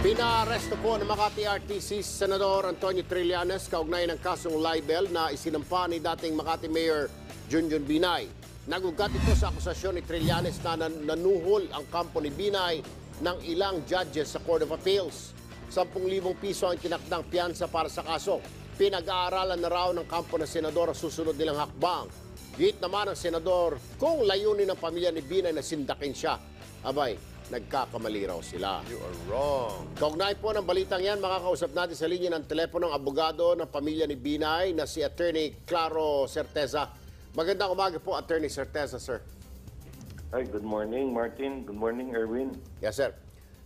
Pinaaresto po ng Makati RTC Senador Antonio Trillanes kaugnay ng kasong libel na isinampa ni dating Makati Mayor Junjun Binay. Nagugat ito sa akusasyon ni Trillanes na nanuhol ang kampo ni Binay ng ilang judges sa Court of Appeals. 10,000 piso ang kinakdang piyansa para sa kaso. Pinag-aaralan na raw ng kampo ng senador ang susunod nilang hakbang. Git naman ang senador kung layunin ng pamilya ni Binay na sindakin siya. Abay, nagkakamali raw sila. You are wrong. Kaugnay po ng balitang yan, makakausap natin sa linya ng telepono ng abogado ng pamilya ni Binay na si Attorney Claro Certeza. Magandang umaga po, Attorney Certeza, sir. Hi, good morning, Martin. Good morning, Erwin. Yes, sir.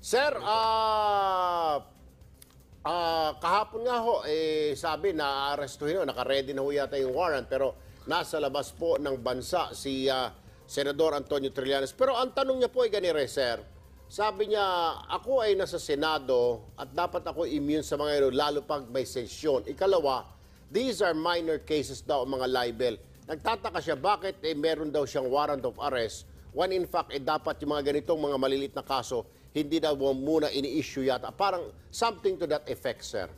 Sir, ah... Uh, uh, kahapon nga ho, eh, sabi na arestuhin ho, naka-ready na ho yata yung warrant, pero nasa labas po ng bansa si uh, Senador Antonio Trillanes. Pero ang tanong niya po ay ganire, sir. Sabi niya, ako ay nasa Senado at dapat ako immune sa mga ito, lalo pag may sesyon. Ikalawa, these are minor cases daw mga libel. Nagtataka siya bakit eh, meron daw siyang warrant of arrest when in fact eh, dapat yung mga ganitong mga malilit na kaso hindi daw muna ini-issue yata. Parang something to that effect, sir.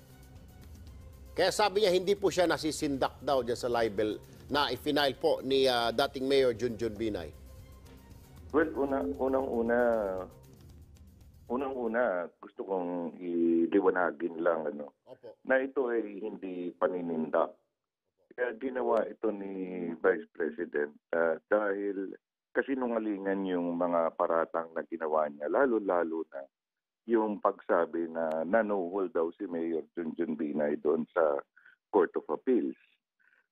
Kaya sabi niya hindi po siya nasisindak daw dyan sa libel na ifinile po ni uh, dating Mayor Junjun Binay. Well, una, unang-una, Unang-una, gusto kong iliwanagin lang ano, Opo. na ito ay hindi panininda. Kaya ginawa ito ni Vice President uh, dahil kasinungalingan yung mga paratang na ginawa niya, lalo-lalo na yung pagsabi na nanuhol daw si Mayor Junjun Binay doon sa Court of Appeals.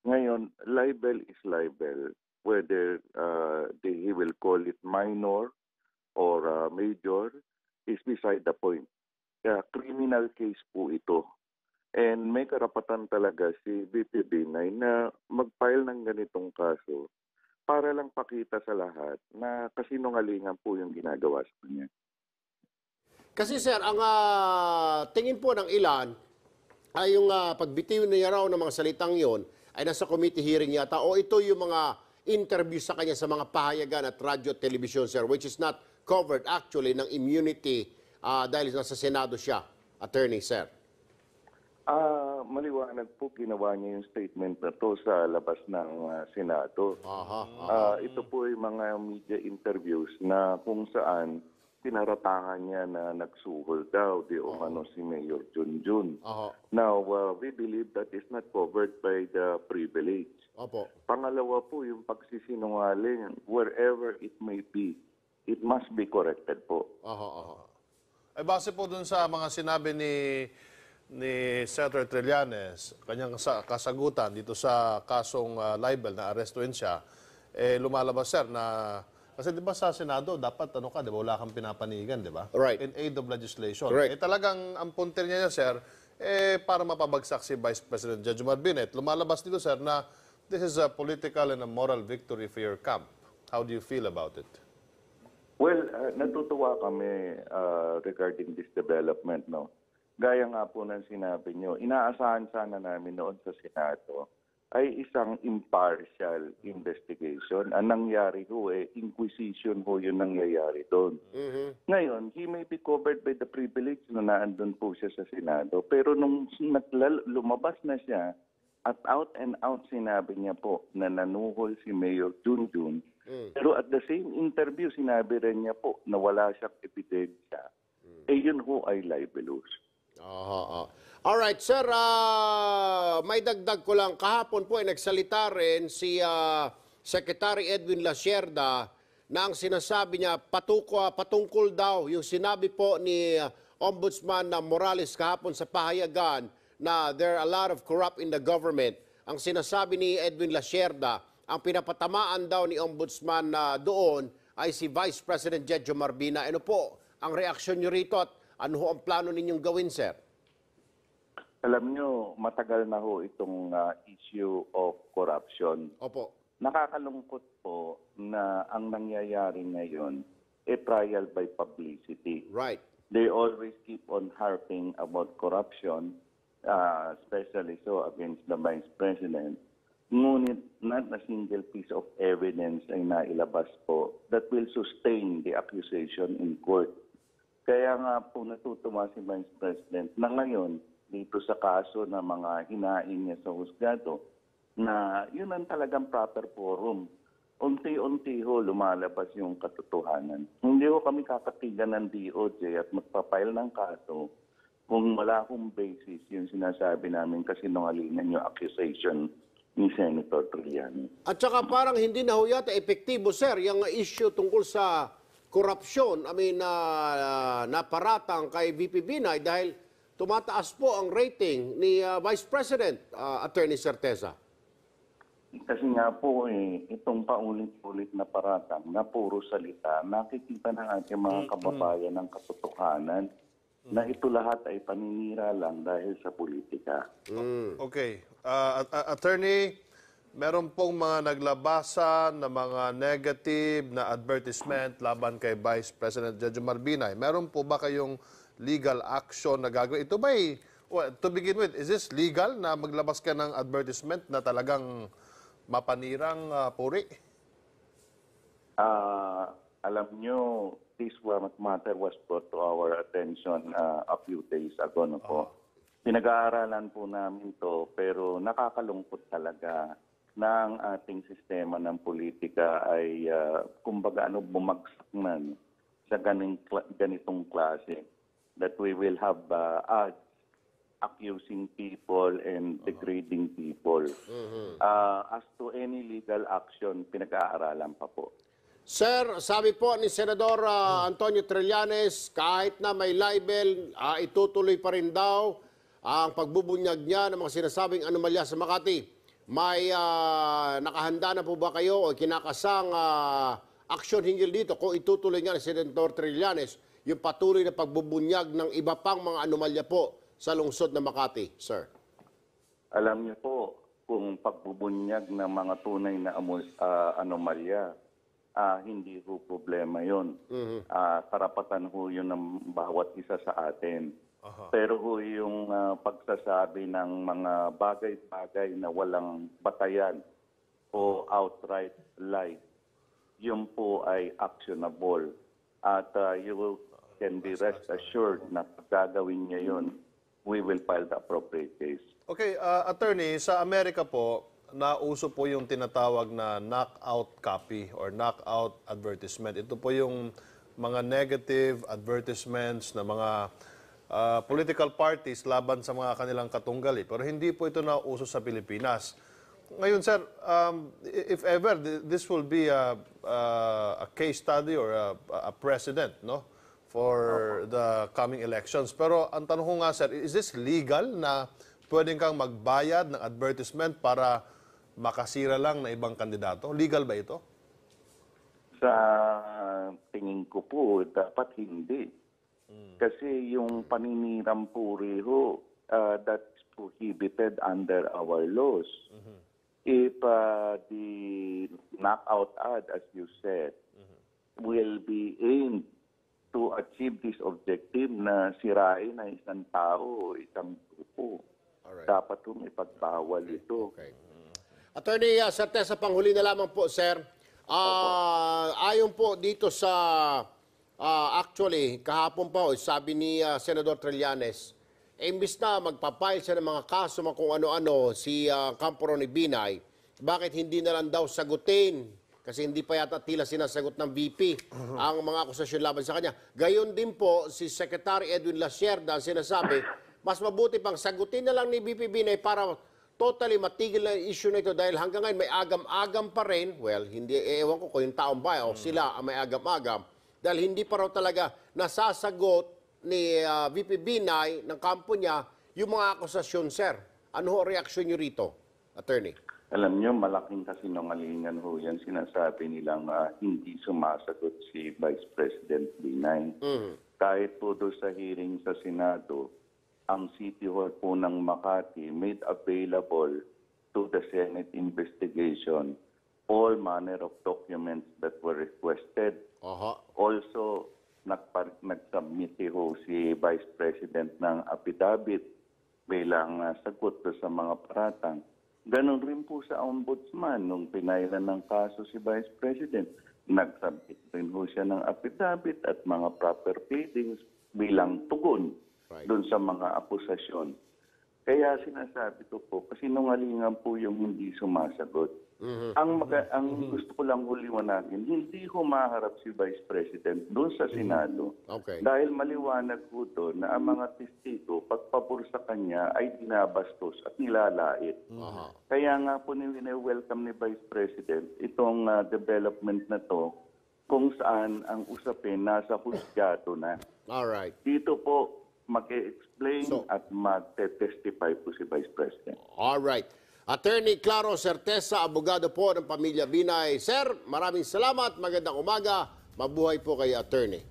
Ngayon, libel is libel, whether uh, they, he will call it minor or uh, major, is beside the point. Kaya criminal case po ito. And may karapatan talaga si BPB9 na mag-file ng ganitong kaso para lang pakita sa lahat na kasinungalingan po yung ginagawa sa kanya. Kasi sir, ang uh, tingin po ng ilan ay yung uh, pagbitiw niya raw ng mga salitang yon ay nasa committee hearing yata o ito yung mga interview sa kanya sa mga pahayagan at radio television sir which is not covered actually ng immunity uh, dahil nasa Senado siya, Attorney Sir? Ah, maliwanag po ginawa niya yung statement na to sa labas ng ah, Senado. Aha, aha. Ah, ito po yung mga media interviews na kung saan tinaratangan niya na nagsuhol daw di o ano si Mayor Junjun. Now, ah, we believe that is not covered by the privilege. Opo. Pangalawa po yung pagsisinungaling wherever it may be it must be corrected po. Aha, aha. Ay base po dun sa mga sinabi ni ni Senator Trillanes, kanyang kasa- kasagutan dito sa kasong ah, libel na arestuin siya, eh lumalabas sir na kasi 'di ba sa Senado dapat ano ka, 'di ba wala kang pinapanigan, 'di ba? Right. In aid of legislation. Correct. Eh talagang ang punter niya, niya, sir, eh para mapabagsak si Vice President Judge Marbinet, lumalabas dito sir na this is a political and a moral victory for your camp. How do you feel about it? Well, uh, natutuwa kami uh, regarding this development. No? Gaya nga po ng sinabi nyo, inaasahan sana namin noon sa Senado ay isang impartial investigation. Ang nangyari ho eh, inquisition ho yung nangyayari doon. Mm-hmm. Ngayon, he may be covered by the privilege na naandun po siya sa Senado. Pero nung naglal- lumabas na siya, at out and out sinabi niya po na nanuhol si Mayor Junjun Mm. Pero at the same interview, sinabi rin niya po na wala siyang ebidensya. Mm. Eh yun ho ay libelous. Oo. All right, sir, uh, may dagdag ko lang. Kahapon po ay nagsalita rin si uh, Secretary Edwin Lasierda na ang sinasabi niya patuko, ah, patungkol daw yung sinabi po ni uh, Ombudsman na Morales kahapon sa pahayagan na there are a lot of corrupt in the government. Ang sinasabi ni Edwin Lasierda, ang pinapatamaan daw ni Ombudsman na ah, doon ay si Vice President Jed Marbina. Ano po ang reaksyon niyo rito at ano ho ang plano ninyong gawin, sir? Alam niyo, matagal na ho itong uh, issue of corruption. Opo. Nakakalungkot po na ang nangyayari ngayon e trial by publicity. Right. They always keep on harping about corruption, uh, especially so against the Vice President. Ngunit not a single piece of evidence ay nailabas po that will sustain the accusation in court. Kaya nga po natutuwa si Vice President na ngayon dito sa kaso ng mga hinaing niya sa husgado na yun ang talagang proper forum unti-unti ho lumalabas yung katotohanan. Hindi ho kami kakatigan ng DOJ at magpapile ng kaso kung wala akong basis yung sinasabi namin kasi nungalingan yung accusation ni Senator Trillanes. At saka parang hindi na ho yata epektibo, sir, yung issue tungkol sa korupsyon, I mean, na uh, naparatang kay VP Binay dahil tumataas po ang rating ni uh, Vice President uh, Attorney Certeza. Kasi nga po, eh, itong paulit-ulit na paratang na puro salita, nakikita na ang mga kababayan ng katotohanan na ito lahat ay paninira lang dahil sa politika. Mm. Okay. Uh, attorney, meron pong mga naglabasa na mga negative na advertisement laban kay Vice President Judge Marbinay. Meron po ba kayong legal action na gagawin? Ito ba'y, well, to begin with, is this legal na maglabas ka ng advertisement na talagang mapanirang uh, puri? Ah... Uh, alam nyo, this matter was brought to our attention uh, a few days ago no po. Oh. Pinag-aaralan po namin to pero nakakalungkot talaga ng ating sistema ng politika ay uh, kumbaga ano bumagsak na sa ganing, ganitong klase that we will have uh, ads accusing people and uh-huh. degrading people. Mm-hmm. Uh, as to any legal action, pinag-aaralan pa po. Sir, sabi po ni Senador uh, Antonio Trillanes, kahit na may libel, uh, itutuloy pa rin daw ang pagbubunyag niya ng mga sinasabing anomalya sa Makati. May uh, nakahanda na po ba kayo o kinakasang uh, aksyon hinggil dito kung itutuloy nga ni Senador Trillanes yung patuloy na pagbubunyag ng iba pang mga anomalya po sa lungsod ng Makati, sir? Alam niyo po, kung pagbubunyag ng mga tunay na uh, anomalya, uh, hindi po problema yon. Mm-hmm. Uh, karapatan ho yun ng bawat isa sa atin. Uh-huh. Pero ho yung uh, pagsasabi ng mga bagay-bagay na walang batayan o outright lie, yun po ay actionable. At uh, you can be rest assured na gagawin niya yun, we will file the appropriate case. Okay, uh, attorney, sa Amerika po, nauso po yung tinatawag na knockout copy or knockout advertisement. Ito po yung mga negative advertisements na mga uh, political parties laban sa mga kanilang katunggali. Pero hindi po ito nauso sa Pilipinas. Ngayon, sir, um, if ever, this will be a, a, a case study or a, a precedent, no? for the coming elections. Pero ang tanong ko nga, sir, is this legal na pwedeng kang magbayad ng advertisement para makasira lang na ibang kandidato? Legal ba ito? Sa tingin ko po, dapat hindi. Hmm. Kasi yung paniniram po riho, uh, that's prohibited under our laws. Mm-hmm. If uh, the knockout ad, as you said, mm-hmm. will be aimed to achieve this objective na sirain na isang tao, isang grupo. Alright. Dapat kung ipagbawal okay. ito. Okay. Attorney uh, ah, Sartesa, panghuli na lamang po, sir. Uh, ayon po dito sa, uh, actually, kahapon pa, eh, sabi ni uh, Senador Trillanes, imbis na magpapile siya ng mga kaso mga kung ano-ano si uh, Kamporo ni Binay, bakit hindi na lang daw sagutin? Kasi hindi pa yata tila sinasagot ng VP ang mga akusasyon laban sa kanya. Gayon din po, si Secretary Edwin Lasierda sinasabi, mas mabuti pang sagutin na lang ni VP Binay para totally matigil na issue na ito dahil hanggang ngayon may agam-agam pa rin. Well, hindi eh, ewan ko kung yung taong bayan o sila ang may agam-agam dahil hindi pa raw talaga nasasagot ni uh, ah, VP Binay ng kampo niya yung mga akusasyon, sir. Ano ho reaksyon niyo rito, attorney? Alam niyo, malaking kasi kasinungalingan ho yan. Sinasabi nilang uh, hindi sumasagot si Vice President Binay. Mm. Kahit po doon sa hearing sa Senado, ang City Hall po ng Makati made available to the Senate investigation all manner of documents that were requested. Uh-huh. Also, nagpar- nag-submit ho si Vice President ng affidavit bilang uh, sagot sa mga paratang. Ganon rin po sa ombudsman nung pinailan ng kaso si Vice President. Nag-submit rin ho siya ng affidavit at mga proper pleadings bilang tugon right. doon sa mga akusasyon. Kaya sinasabi ko po, kasi nungalingan po yung hindi sumasagot. Mm-hmm. Ang, maga, mm-hmm. ang mm-hmm. gusto ko lang huliwanagin, hindi humaharap si Vice President doon sa mm-hmm. Senado. Mm-hmm. Okay. Dahil maliwanag po to na ang mga testigo, pagpabor sa kanya ay dinabastos at nilalait. Mm-hmm. Kaya nga po welcome ni Vice President itong uh, development na to kung saan ang usapin nasa husgado na. All right. Dito po, mag-explain So- at mag-testify po si Vice President. All right. Attorney Claro Certeza, abogado po ng Pamilya Binay. Sir, maraming salamat. Magandang umaga. Mabuhay po kay attorney.